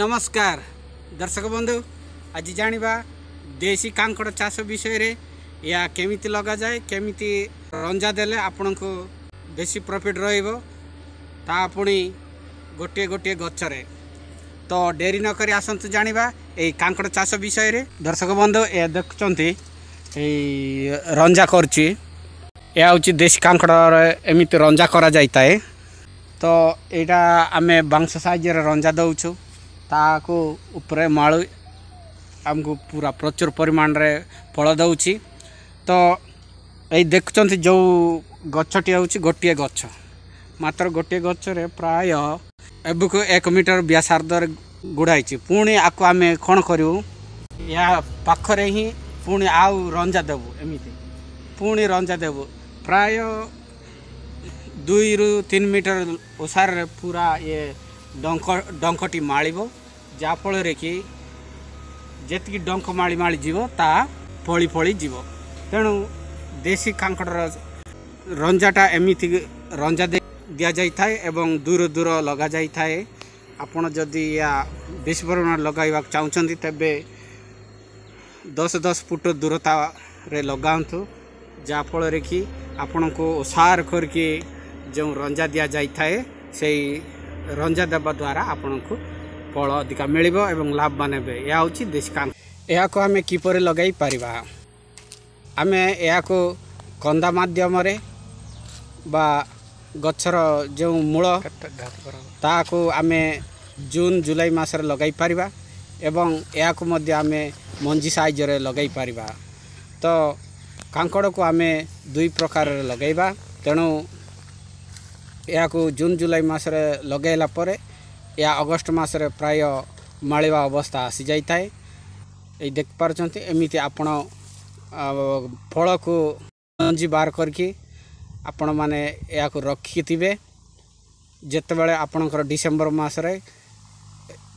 नमस्कार दर्शक बन्धु आज जानिबा देशी कांकड़ चास विषय या यहाँ के लगे के बेसी प्रफिट र पढि गोट गोटे गछ र त डेरी नक आसु जाँदा ए कांकड़ चास विषय दर्शक बन्धु यहाँ देख्छ এই ରଞ୍ଜା କରୁଛି ଏହା ହେଉଛି ଦେଶୀ କାଙ୍କଡ଼ରେ ଏମିତି ରଞ୍ଜା କରାଯାଇଥାଏ ତ ଏଇଟା ଆମେ ବାଉଁଶ ସାହାଯ୍ୟରେ ରଞ୍ଜା ଦେଉଛୁ ତାହାକୁ ଉପରେ ମାଳୁ ଆମକୁ ପୁରା ପ୍ରଚୁର ପରିମାଣରେ ଫଳ ଦେଉଛି ତ ଏଇ ଦେଖୁଛନ୍ତି ଯେଉଁ ଗଛଟି ହେଉଛି ଗୋଟିଏ ଗଛ ମାତ୍ର ଗୋଟିଏ ଗଛରେ ପ୍ରାୟ ଏବେକୁ ଏକ ମିଟର ବ୍ୟାସାର୍ଦ୍ଧରେ ଗୁଡ଼ାଇଛି ପୁଣି ଆକୁ ଆମେ କ'ଣ କରିବୁ ଏହା ପାଖରେ ହିଁ ପୁଣି ଆଉ ରଞ୍ଜା ଦେବୁ ଏମିତି ପୁଣି ରଞ୍ଜା ଦେବୁ ପ୍ରାୟ ଦୁଇରୁ ତିନି ମିଟର ଓସାରରେ ପୁରା ଇଏ ଡଙ୍କ ଡଙ୍କଟି ମାଳିବ ଯାହାଫଳରେ କି ଯେତିକି ଡଙ୍କ ମାଳି ମାଳି ଯିବ ତାହା ଫଳି ଫଳି ଯିବ ତେଣୁ ଦେଶୀ କାଙ୍କଡ଼ର ରଞ୍ଜାଟା ଏମିତି ରଞ୍ଜା ଦିଆଯାଇଥାଏ ଏବଂ ଦୂର ଦୂର ଲଗାଯାଇଥାଏ ଆପଣ ଯଦି ଏହା ବେଶୀ ପରିମାଣରେ ଲଗାଇବାକୁ ଚାହୁଁଛନ୍ତି ତେବେ ଦଶ ଦଶ ଫୁଟ ଦୂରତାରେ ଲଗାନ୍ତୁ ଯାହାଫଳରେ କି ଆପଣଙ୍କୁ ଓସାର କରିକି ଯେଉଁ ରଞ୍ଜା ଦିଆଯାଇଥାଏ ସେଇ ରଞ୍ଜା ଦେବା ଦ୍ୱାରା ଆପଣଙ୍କୁ ଫଳ ଅଧିକା ମିଳିବ ଏବଂ ଲାଭବାନ ହେବେ ଏହା ହେଉଛି ଦେଶକାନ ଏହାକୁ ଆମେ କିପରି ଲଗାଇ ପାରିବା ଆମେ ଏହାକୁ କନ୍ଦା ମାଧ୍ୟମରେ ବା ଗଛର ଯେଉଁ ମୂଳ ତାହାକୁ ଆମେ ଜୁନ୍ ଜୁଲାଇ ମାସରେ ଲଗାଇ ପାରିବା ଏବଂ ଏହାକୁ ମଧ୍ୟ ଆମେ ମଞ୍ଜି ସାହାଯ୍ୟରେ ଲଗାଇ ପାରିବା ତ କାଙ୍କଡ଼କୁ ଆମେ ଦୁଇ ପ୍ରକାରରେ ଲଗାଇବା ତେଣୁ ଏହାକୁ ଜୁନ୍ ଜୁଲାଇ ମାସରେ ଲଗାଇଲା ପରେ ଏହା ଅଗଷ୍ଟ ମାସରେ ପ୍ରାୟ ମାଳିବା ଅବସ୍ଥା ଆସିଯାଇଥାଏ ଏଇ ଦେଖିପାରୁଛନ୍ତି ଏମିତି ଆପଣ ଫଳକୁ ମଞ୍ଜି ବାହାର କରିକି ଆପଣମାନେ ଏହାକୁ ରଖିଥିବେ ଯେତେବେଳେ ଆପଣଙ୍କର ଡିସେମ୍ବର ମାସରେ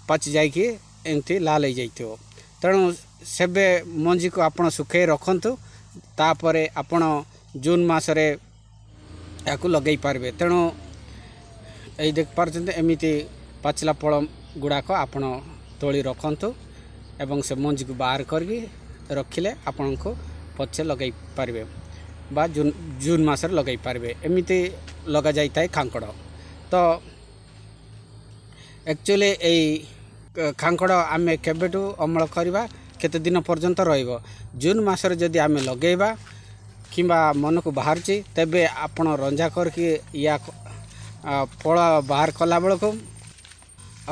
ପାଚି ଯାଇକି ଏମିତି ଲାଲ ହେଇଯାଇଥିବ ତେଣୁ ସେବେ ମଞ୍ଜିକୁ ଆପଣ ଶୁଖାଇ ରଖନ୍ତୁ ତାପରେ ଆପଣ ଜୁନ୍ ମାସରେ ଏହାକୁ ଲଗାଇ ପାରିବେ ତେଣୁ ଏଇ ଦେଖିପାରୁଛନ୍ତି ଏମିତି ପାଚିଲା ଫଳ ଗୁଡ଼ାକ ଆପଣ ତୋଳି ରଖନ୍ତୁ ଏବଂ ସେ ମଞ୍ଜିକୁ ବାହାର କରିକି ରଖିଲେ ଆପଣଙ୍କୁ ପଛେ ଲଗାଇ ପାରିବେ ବା ଜୁନ୍ ଜୁନ୍ ମାସରେ ଲଗାଇ ପାରିବେ ଏମିତି ଲଗାଯାଇଥାଏ କାଙ୍କଡ଼ ତ ଆକ୍ଚୁଆଲି ଏଇ କାଙ୍କଡ଼ ଆମେ କେବେଠୁ ଅମଳ କରିବା କେତେ ଦିନ ପର୍ଯ୍ୟନ୍ତ ରହିବ ଜୁନ୍ ମାସରେ ଯଦି ଆମେ ଲଗେଇବା କିମ୍ବା ମନକୁ ବାହାରୁଛି ତେବେ ଆପଣ ରଞ୍ଜା କରିକି ୟା ଫଳ ବାହାର କଲାବେଳକୁ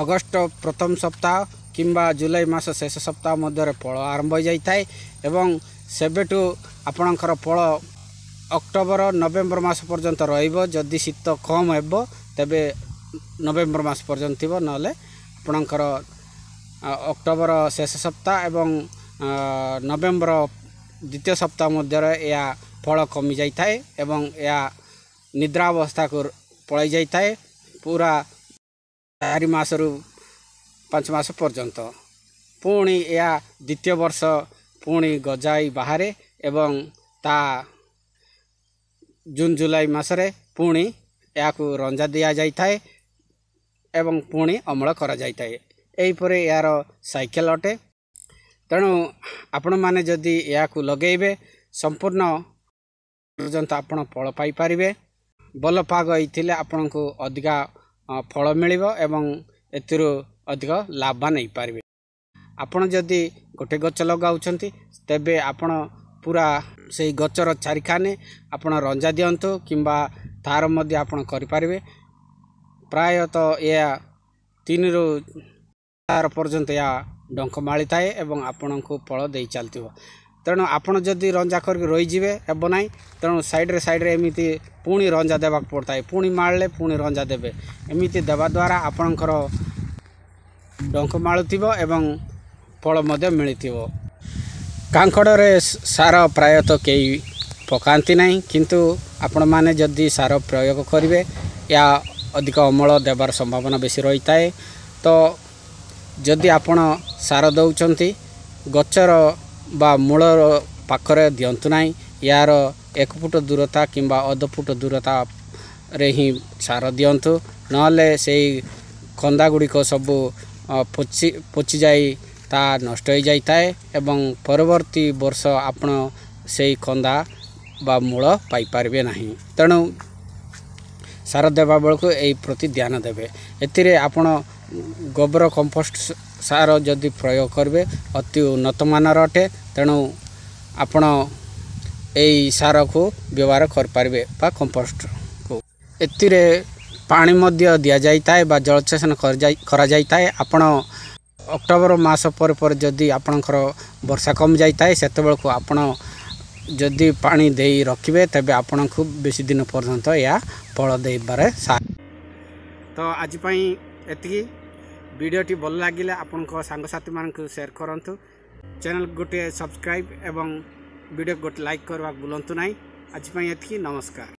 ଅଗଷ୍ଟ ପ୍ରଥମ ସପ୍ତାହ କିମ୍ବା ଜୁଲାଇ ମାସ ଶେଷ ସପ୍ତାହ ମଧ୍ୟରେ ଫଳ ଆରମ୍ଭ ହୋଇଯାଇଥାଏ ଏବଂ ସେବେଠୁ ଆପଣଙ୍କର ଫଳ ଅକ୍ଟୋବର ନଭେମ୍ବର ମାସ ପର୍ଯ୍ୟନ୍ତ ରହିବ ଯଦି ଶୀତ କମ୍ ହେବ ତେବେ ନଭେମ୍ବର ମାସ ପର୍ଯ୍ୟନ୍ତ ଥିବ ନହେଲେ ଆପଣଙ୍କର ଅକ୍ଟୋବର ଶେଷ ସପ୍ତାହ ଏବଂ ନଭେମ୍ବର ଦ୍ୱିତୀୟ ସପ୍ତାହ ମଧ୍ୟରେ ଏହା ଫଳ କମିଯାଇଥାଏ ଏବଂ ଏହା ନିଦ୍ରା ଅବସ୍ଥାକୁ ପଳାଇ ଯାଇଥାଏ ପୁରା ଚାରି ମାସରୁ ପାଞ୍ଚ ମାସ ପର୍ଯ୍ୟନ୍ତ ପୁଣି ଏହା ଦ୍ୱିତୀୟ ବର୍ଷ ପୁଣି ଗଜାଇ ବାହାରେ ଏବଂ ତା ଜୁନ୍ ଜୁଲାଇ ମାସରେ ପୁଣି ଏହାକୁ ରଞ୍ଜା ଦିଆଯାଇଥାଏ ଏବଂ ପୁଣି ଅମଳ କରାଯାଇଥାଏ ଏହିପରି ଏହାର ସାଇକେଲ ଅଟେ ତେଣୁ ଆପଣମାନେ ଯଦି ଏହାକୁ ଲଗେଇବେ ସମ୍ପୂର୍ଣ୍ଣ ପର୍ଯ୍ୟନ୍ତ ଆପଣ ଫଳ ପାଇପାରିବେ ଭଲ ପାଗ ହେଇଥିଲେ ଆପଣଙ୍କୁ ଅଧିକା ଫଳ ମିଳିବ ଏବଂ ଏଥିରୁ ଅଧିକ ଲାଭ ନେଇପାରିବେ ଆପଣ ଯଦି ଗୋଟେ ଗଛ ଲଗାଉଛନ୍ତି ତେବେ ଆପଣ ପୁରା ସେଇ ଗଛର ଚାରିଖାନେ ଆପଣ ରଞ୍ଜା ଦିଅନ୍ତୁ କିମ୍ବା ତା'ର ମଧ୍ୟ ଆପଣ କରିପାରିବେ ପ୍ରାୟତଃ ଏହା ତିନିରୁ ତାର ପର୍ଯ୍ୟନ୍ତ ଏହା ଡଙ୍କ ମାଳିଥାଏ ଏବଂ ଆପଣଙ୍କୁ ଫଳ ଦେଇ ଚାଲିଥିବ ତେଣୁ ଆପଣ ଯଦି ରଞ୍ଜା କରିକି ରହିଯିବେ ହେବ ନାହିଁ ତେଣୁ ସାଇଡ଼୍ରେ ସାଇଡ଼୍ରେ ଏମିତି ପୁଣି ରଞ୍ଜା ଦେବାକୁ ପଡ଼ିଥାଏ ପୁଣି ମାଳିଲେ ପୁଣି ରଞ୍ଜା ଦେବେ ଏମିତି ଦେବା ଦ୍ୱାରା ଆପଣଙ୍କର ଡଙ୍କ ମାଳୁଥିବ ଏବଂ ଫଳ ମଧ୍ୟ ମିଳିଥିବ କାଙ୍କଡ଼ରେ ସାର ପ୍ରାୟତଃ କେହି ପକାନ୍ତି ନାହିଁ କିନ୍ତୁ ଆପଣମାନେ ଯଦି ସାର ପ୍ରୟୋଗ କରିବେ ଏହା ଅଧିକ ଅମଳ ଦେବାର ସମ୍ଭାବନା ବେଶୀ ରହିଥାଏ ତ ଯଦି ଆପଣ ସାର ଦେଉଛନ୍ତି ଗଛର ବା ମୂଳର ପାଖରେ ଦିଅନ୍ତୁ ନାହିଁ ଏହାର ଏକ ଫୁଟ ଦୂରତା କିମ୍ବା ଅଧ ଫୁଟ ଦୂରତାରେ ହିଁ ସାର ଦିଅନ୍ତୁ ନହେଲେ ସେଇ ଖନ୍ଦା ଗୁଡ଼ିକ ସବୁ ପୋଚି ପୋଚିଯାଇ ତାହା ନଷ୍ଟ ହୋଇଯାଇଥାଏ ଏବଂ ପରବର୍ତ୍ତୀ ବର୍ଷ ଆପଣ ସେଇ ଖନ୍ଦା ବା ମୂଳ ପାଇପାରିବେ ନାହିଁ ତେଣୁ ସାର ଦେବା ବେଳକୁ ଏହି ପ୍ରତି ଧ୍ୟାନ ଦେବେ ଏଥିରେ ଆପଣ ଗୋବର କମ୍ପୋଷ୍ଟ ସାର ଯଦି ପ୍ରୟୋଗ କରିବେ ଅତି ଉନ୍ନତମାନର ଅଟେ ତେଣୁ ଆପଣ ଏଇ ସାରକୁ ବ୍ୟବହାର କରିପାରିବେ ବା କମ୍ପୋଷ୍ଟକୁ ଏଥିରେ ପାଣି ମଧ୍ୟ ଦିଆଯାଇଥାଏ ବା ଜଳସେଚନ କରାଯାଇଥାଏ ଆପଣ ଅକ୍ଟୋବର ମାସ ପରେ ପରେ ଯଦି ଆପଣଙ୍କର ବର୍ଷା କମିଯାଇଥାଏ ସେତେବେଳକୁ ଆପଣ ଯଦି ପାଣି ଦେଇ ରଖିବେ ତେବେ ଆପଣଙ୍କୁ ବେଶୀ ଦିନ ପର୍ଯ୍ୟନ୍ତ ଏହା ଫଳ ଦେଇପାରେ ସାର୍ ତ ଆଜି ପାଇଁ ଏତିକି ভিডিওটি ভাল লাগিলে আপনার সাংসাথী মানুষ সেয়ার করতু চ্যানেল গোটিয়ে সবসক্রাইব এবং ভিডিও গোটে লাইক করা ভুলতু না আজপাই এতকি নমস্কার